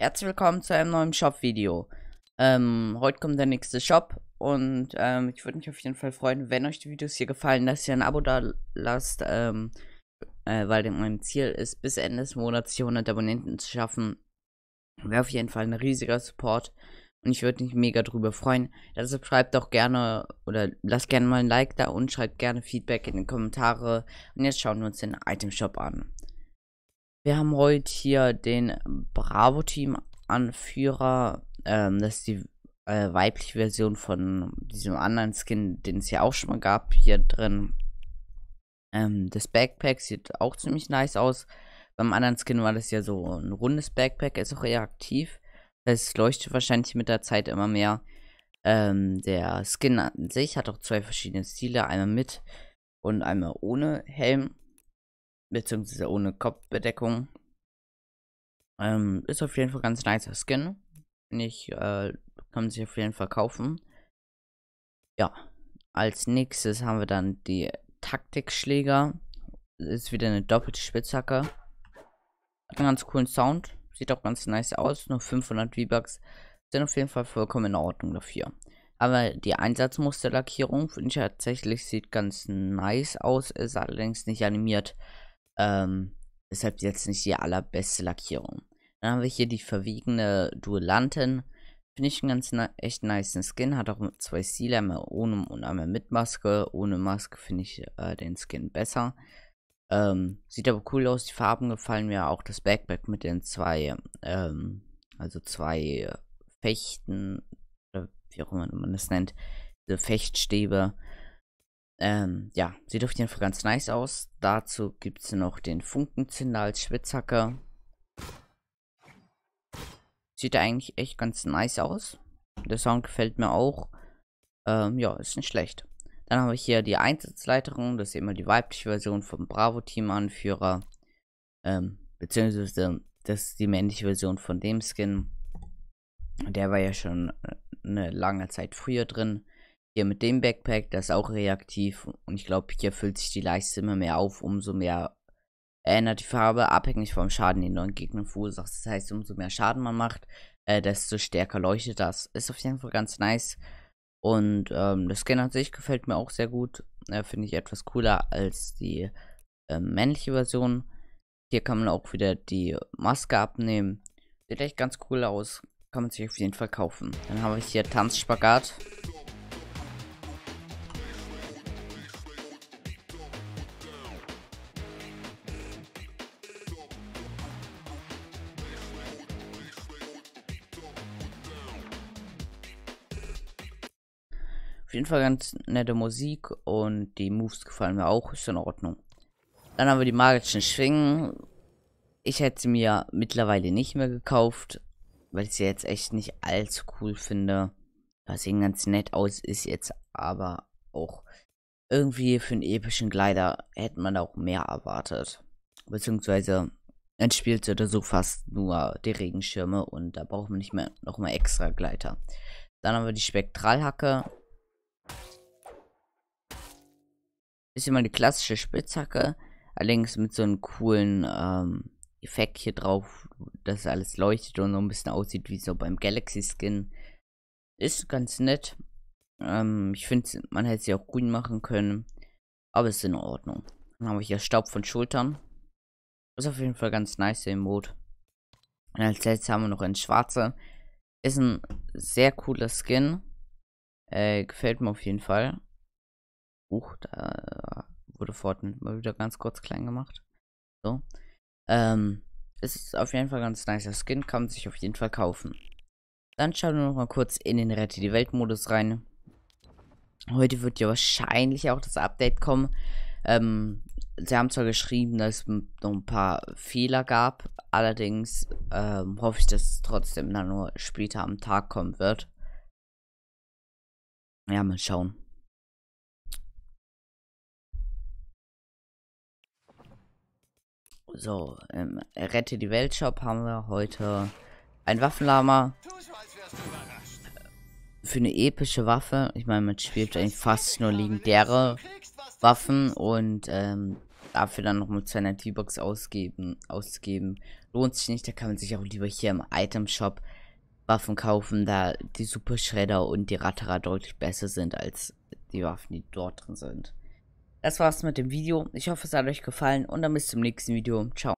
Herzlich willkommen zu einem neuen Shop-Video. Ähm, heute kommt der nächste Shop und ähm, ich würde mich auf jeden Fall freuen, wenn euch die Videos hier gefallen, dass ihr ein Abo da lasst, ähm, äh, weil mein Ziel ist, bis Ende des Monats hier 100 Abonnenten zu schaffen. Wäre auf jeden Fall ein riesiger Support und ich würde mich mega drüber freuen. Also schreibt auch gerne oder lasst gerne mal ein Like da und schreibt gerne Feedback in die Kommentare. Und jetzt schauen wir uns den Item Shop an. Wir haben heute hier den Bravo-Team-Anführer. Ähm, das ist die äh, weibliche Version von diesem anderen Skin, den es ja auch schon mal gab, hier drin. Ähm, das Backpack sieht auch ziemlich nice aus. Beim anderen Skin war das ja so ein rundes Backpack, ist auch eher aktiv. Das leuchtet wahrscheinlich mit der Zeit immer mehr. Ähm, der Skin an sich hat auch zwei verschiedene Stile, einmal mit und einmal ohne Helm beziehungsweise ohne Kopfbedeckung. Ähm, ist auf jeden Fall ganz nice Skin. Nicht, äh, kann man sich auf jeden Fall kaufen. Ja, als nächstes haben wir dann die Taktikschläger. Ist wieder eine doppelte Spitzhacke. Hat einen ganz coolen Sound. Sieht auch ganz nice aus. Nur 500 V-Bucks. Sind auf jeden Fall vollkommen in Ordnung dafür. Aber die Einsatzmusterlackierung finde ich tatsächlich sieht ganz nice aus. Ist allerdings nicht animiert. Ähm, deshalb jetzt nicht die allerbeste Lackierung. Dann haben wir hier die verwiegende Duellantin. Finde ich einen ganz echt nice Skin. Hat auch zwei Stile, einmal ohne und einmal mit Maske. Ohne Maske finde ich äh, den Skin besser. Ähm, sieht aber cool aus, die Farben gefallen mir. Auch das Backpack mit den zwei, ähm, also zwei Fechten, oder wie auch immer man das nennt, diese Fechtstäbe ähm, ja, sieht auf jeden Fall ganz nice aus. Dazu gibt es noch den Funkenzinder als Spitzhacke. Sieht eigentlich echt ganz nice aus. Der Sound gefällt mir auch. Ähm, ja, ist nicht schlecht. Dann habe ich hier die Einsatzleiterung. das ist immer die weibliche Version vom Bravo-Team-Anführer. Ähm, beziehungsweise das ist die männliche Version von dem Skin. Der war ja schon äh, eine lange Zeit früher drin. Hier mit dem Backpack, das ist auch reaktiv. Und ich glaube, hier füllt sich die Leiste immer mehr auf, umso mehr ändert die Farbe, abhängig vom Schaden, den du an Gegnern verursachst. Das heißt, umso mehr Schaden man macht, äh, desto stärker leuchtet das. Ist auf jeden Fall ganz nice. Und ähm, das Skin an sich gefällt mir auch sehr gut. Äh, Finde ich etwas cooler als die äh, männliche Version. Hier kann man auch wieder die Maske abnehmen. Sieht echt ganz cool aus. Kann man sich auf jeden Fall kaufen. Dann habe ich hier Tanzspagat. Auf jeden Fall ganz nette Musik und die Moves gefallen mir auch, ist in Ordnung. Dann haben wir die magischen Schwingen. Ich hätte sie mir mittlerweile nicht mehr gekauft, weil ich sie jetzt echt nicht allzu cool finde. Das sehen ganz nett aus, ist jetzt aber auch irgendwie für einen epischen Gleiter hätte man auch mehr erwartet. Beziehungsweise entspielt sollte so fast nur die Regenschirme und da braucht man nicht mehr nochmal extra Gleiter. Dann haben wir die Spektralhacke. Ist immer eine klassische Spitzhacke, allerdings mit so einem coolen ähm, Effekt hier drauf, dass alles leuchtet und so ein bisschen aussieht wie so beim Galaxy Skin. Ist ganz nett. Ähm, ich finde, man hätte sie auch grün machen können, aber ist in Ordnung. Dann habe ich hier Staub von Schultern. Ist auf jeden Fall ganz nice, im Mode. Und als letztes haben wir noch ein schwarzer. Ist ein sehr cooler Skin. Äh, gefällt mir auf jeden Fall. Buch. Da äh, wurde Fortnite mal wieder ganz kurz klein gemacht. So. Ähm, es ist auf jeden Fall ganz nicer Skin, kann man sich auf jeden Fall kaufen. Dann schauen wir nochmal kurz in den Rette die Welt-Modus rein. Heute wird ja wahrscheinlich auch das Update kommen. Ähm, sie haben zwar geschrieben, dass es noch ein paar Fehler gab, allerdings ähm, hoffe ich, dass es trotzdem dann nur später am Tag kommen wird. Ja, mal schauen. So, im ähm, Rette die Welt Shop haben wir heute ein Waffenlama. Äh, für eine epische Waffe. Ich meine, man spielt eigentlich fast nur legendäre Waffen und ähm, dafür dann nochmal 200 T-Box ausgeben, ausgeben. lohnt sich nicht. Da kann man sich auch lieber hier im Item Shop Waffen kaufen, da die Super Shredder und die Ratterer deutlich besser sind als die Waffen, die dort drin sind. Das war's mit dem Video. Ich hoffe, es hat euch gefallen und dann bis zum nächsten Video. Ciao.